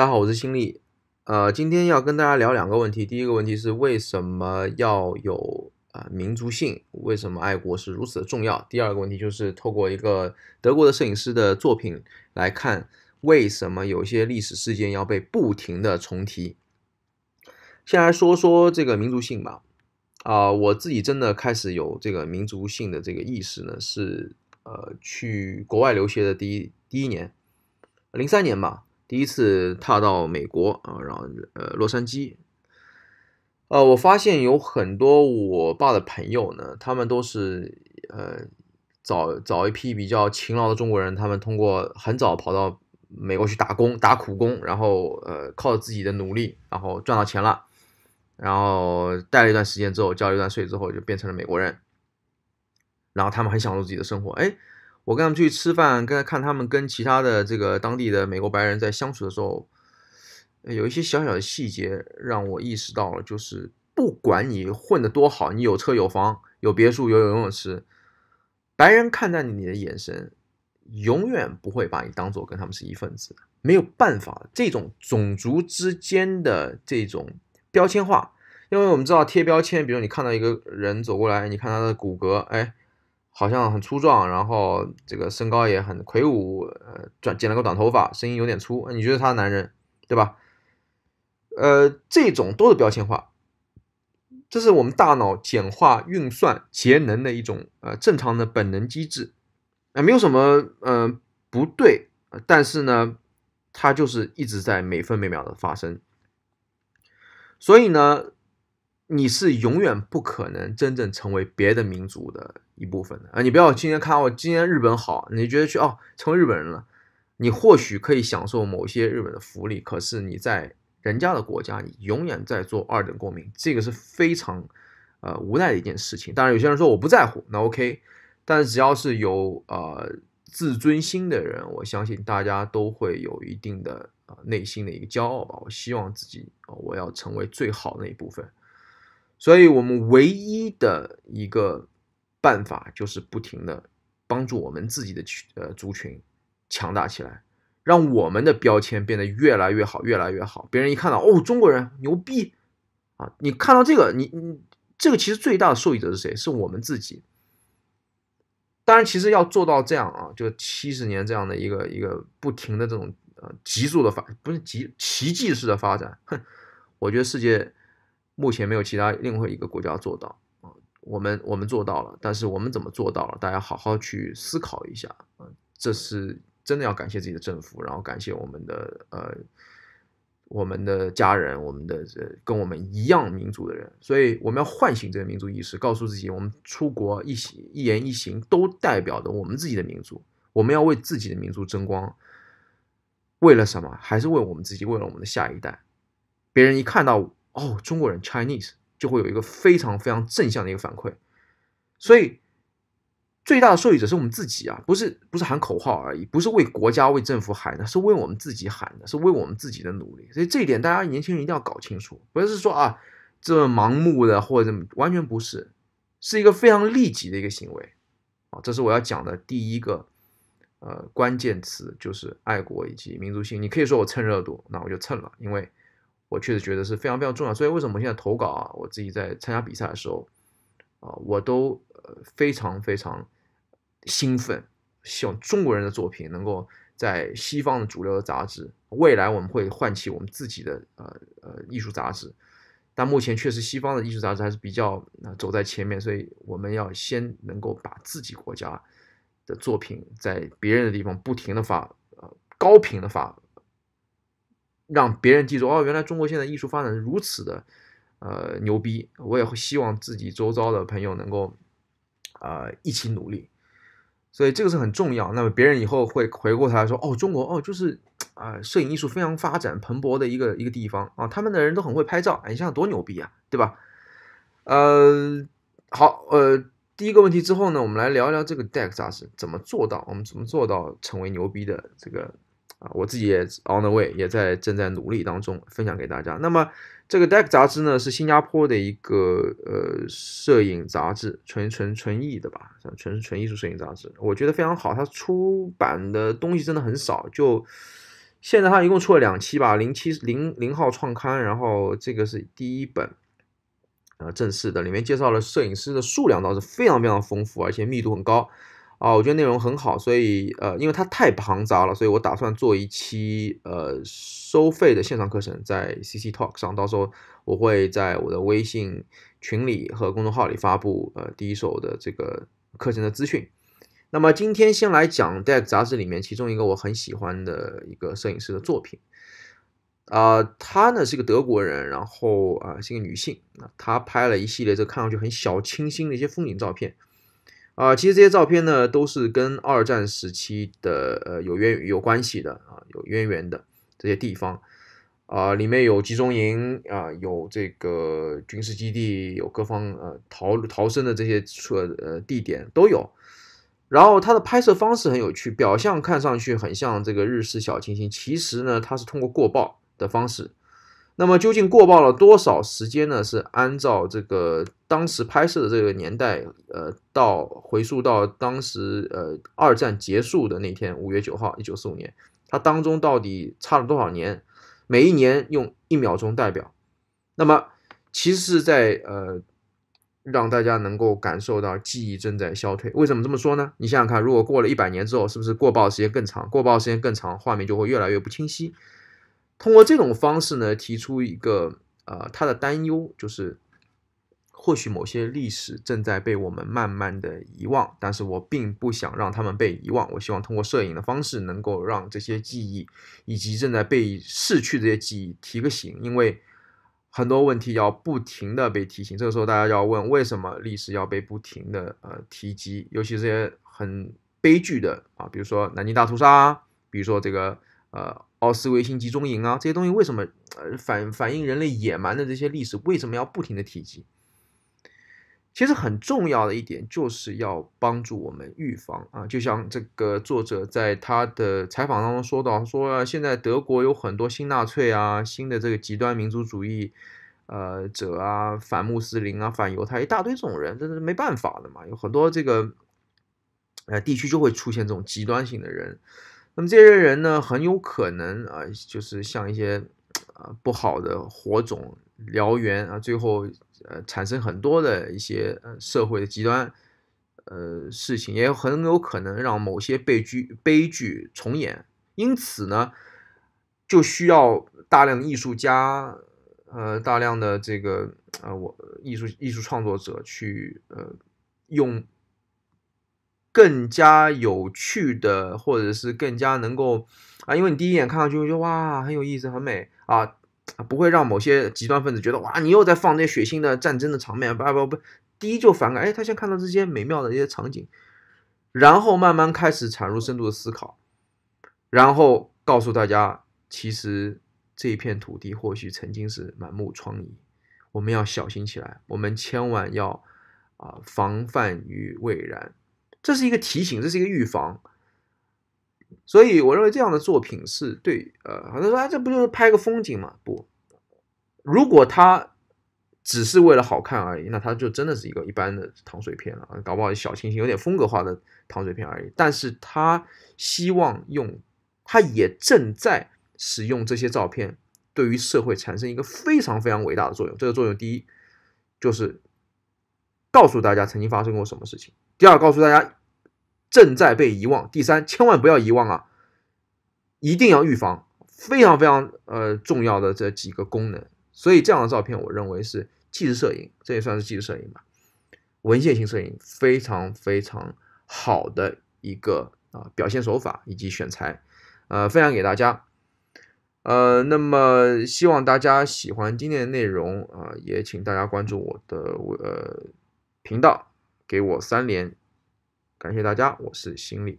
大家好，我是新力。呃，今天要跟大家聊两个问题。第一个问题是为什么要有啊民族性？为什么爱国是如此的重要？第二个问题就是透过一个德国的摄影师的作品来看，为什么有些历史事件要被不停的重提？先来说说这个民族性吧。啊，我自己真的开始有这个民族性的这个意识呢，是呃去国外留学的第一第一年，零三年吧。第一次踏到美国啊，然后呃，洛杉矶，呃，我发现有很多我爸的朋友呢，他们都是呃，早早一批比较勤劳的中国人，他们通过很早跑到美国去打工，打苦工，然后呃，靠自己的努力，然后赚到钱了，然后待了一段时间之后，交了一段税之后，就变成了美国人，然后他们很享受自己的生活，哎。我跟他们去吃饭，跟看他们跟其他的这个当地的美国白人在相处的时候，有一些小小的细节让我意识到了，就是不管你混得多好，你有车有房有别墅有游泳池，白人看待你的眼神，永远不会把你当做跟他们是一份子。没有办法，这种种族之间的这种标签化，因为我们知道贴标签，比如你看到一个人走过来，你看他的骨骼，哎。好像很粗壮，然后这个身高也很魁梧，呃，剪了个短头发，声音有点粗，你觉得他男人对吧？呃，这种都是标签化，这是我们大脑简化运算、节能的一种呃正常的本能机制，啊，没有什么嗯不对，但是呢，它就是一直在每分每秒的发生，所以呢。你是永远不可能真正成为别的民族的一部分的啊！你不要今天看哦，今天日本好，你觉得去哦，成为日本人了，你或许可以享受某些日本的福利，可是你在人家的国家，你永远在做二等公民，这个是非常呃无奈的一件事情。当然，有些人说我不在乎，那 OK，但是只要是有啊自尊心的人，我相信大家都会有一定的啊内心的一个骄傲吧。我希望自己啊，我要成为最好那一部分。所以我们唯一的一个办法就是不停的帮助我们自己的群呃族群强大起来，让我们的标签变得越来越好越来越好。别人一看到哦中国人牛逼啊，你看到这个你你这个其实最大的受益者是谁？是我们自己。当然，其实要做到这样啊，就七十年这样的一个一个不停的这种呃急速的发不是急奇迹式的发展，哼，我觉得世界。目前没有其他任何一个国家做到啊，我们我们做到了，但是我们怎么做到了？大家好好去思考一下。这是真的要感谢自己的政府，然后感谢我们的呃我们的家人，我们的呃跟我们一样民族的人。所以我们要唤醒这个民族意识，告诉自己，我们出国一行一言一行都代表着我们自己的民族，我们要为自己的民族争光。为了什么？还是为我们自己，为了我们的下一代。别人一看到。哦，中国人 Chinese 就会有一个非常非常正向的一个反馈，所以最大的受益者是我们自己啊，不是不是喊口号而已，不是为国家为政府喊的，是为我们自己喊的，是为我们自己的努力。所以这一点大家年轻人一定要搞清楚，不是说啊这么盲目的或者完全不是，是一个非常利己的一个行为啊。这是我要讲的第一个呃关键词，就是爱国以及民族性。你可以说我蹭热度，那我就蹭了，因为。我确实觉得是非常非常重要，所以为什么我现在投稿啊？我自己在参加比赛的时候，啊，我都非常非常兴奋，希望中国人的作品能够在西方的主流的杂志。未来我们会唤起我们自己的呃呃艺术杂志，但目前确实西方的艺术杂志还是比较走在前面，所以我们要先能够把自己国家的作品在别人的地方不停的发，呃，高频的发。让别人记住哦，原来中国现在艺术发展如此的，呃，牛逼！我也会希望自己周遭的朋友能够，呃，一起努力，所以这个是很重要。那么别人以后会回过头来说，哦，中国哦，就是啊，摄影艺术非常发展蓬勃的一个一个地方啊，他们的人都很会拍照，哎，想想多牛逼啊，对吧？呃，好，呃，第一个问题之后呢，我们来聊聊这个 DEX 大是怎么做到，我们怎么做到成为牛逼的这个。啊，我自己也 on the way，也在正在努力当中，分享给大家。那么这个《Deck》杂志呢，是新加坡的一个呃摄影杂志，纯纯纯艺的吧，像纯纯艺术摄影杂志，我觉得非常好。它出版的东西真的很少，就现在它一共出了两期吧，零七零零号创刊，然后这个是第一本呃正式的，里面介绍了摄影师的数量倒是非常非常丰富，而且密度很高。啊，我觉得内容很好，所以呃，因为它太庞杂了，所以我打算做一期呃收费的线上课程，在 CC Talk 上，到时候我会在我的微信群里和公众号里发布呃第一手的这个课程的资讯。那么今天先来讲《d e c 杂志里面其中一个我很喜欢的一个摄影师的作品。啊，她呢是个德国人，然后啊是个女性，啊她拍了一系列这看上去很小清新的一些风景照片。啊，其实这些照片呢，都是跟二战时期的呃有渊有关系的啊，有渊源的这些地方啊，里面有集中营啊，有这个军事基地，有各方呃逃逃生的这些处呃地点都有。然后它的拍摄方式很有趣，表象看上去很像这个日式小清新，其实呢，它是通过过曝的方式。那么究竟过曝了多少时间呢？是按照这个当时拍摄的这个年代，呃，到回溯到当时，呃，二战结束的那天，五月九号，一九四五年，它当中到底差了多少年？每一年用一秒钟代表。那么其实是在呃，让大家能够感受到记忆正在消退。为什么这么说呢？你想想看，如果过了一百年之后，是不是过曝时间更长？过曝时间更长，画面就会越来越不清晰。通过这种方式呢，提出一个呃，他的担忧就是，或许某些历史正在被我们慢慢的遗忘，但是我并不想让他们被遗忘。我希望通过摄影的方式，能够让这些记忆以及正在被逝去的这些记忆提个醒，因为很多问题要不停的被提醒。这个时候，大家要问为什么历史要被不停的呃提及，尤其这些很悲剧的啊，比如说南京大屠杀，比如说这个。呃，奥斯维辛集中营啊，这些东西为什么呃反反映人类野蛮的这些历史为什么要不停的提及？其实很重要的一点就是要帮助我们预防啊。就像这个作者在他的采访当中说到，说现在德国有很多新纳粹啊、新的这个极端民族主义呃者啊、反穆斯林啊、反犹太一大堆这种人，这是没办法的嘛。有很多这个呃地区就会出现这种极端性的人。那么这些人呢，很有可能啊，就是像一些，啊不好的火种燎原啊，最后呃，产生很多的一些社会的极端，呃，事情，也很有可能让某些悲剧悲剧重演。因此呢，就需要大量艺术家，呃，大量的这个啊，我艺术艺术创作者去呃，用。更加有趣的，或者是更加能够啊，因为你第一眼看上去，我觉得哇，很有意思，很美啊，不会让某些极端分子觉得哇，你又在放那些血腥的战争的场面，不不不，第一就反感。哎，他先看到这些美妙的一些场景，然后慢慢开始产入深度的思考，然后告诉大家，其实这一片土地或许曾经是满目疮痍，我们要小心起来，我们千万要啊，防范于未然。这是一个提醒，这是一个预防，所以我认为这样的作品是对。呃，很多人说啊，这不就是拍个风景吗？不，如果他只是为了好看而已，那他就真的是一个一般的糖水片了啊，搞不好小清新、有点风格化的糖水片而已。但是他希望用，他也正在使用这些照片，对于社会产生一个非常非常伟大的作用。这个作用，第一就是。告诉大家曾经发生过什么事情。第二，告诉大家正在被遗忘。第三，千万不要遗忘啊！一定要预防，非常非常呃重要的这几个功能。所以这样的照片，我认为是纪实摄影，这也算是纪实摄影吧。文献性摄影，非常非常好的一个啊表现手法以及选材，呃，分享给大家。呃，那么希望大家喜欢今天的内容啊，也请大家关注我的呃。频道给我三连，感谢大家，我是新力。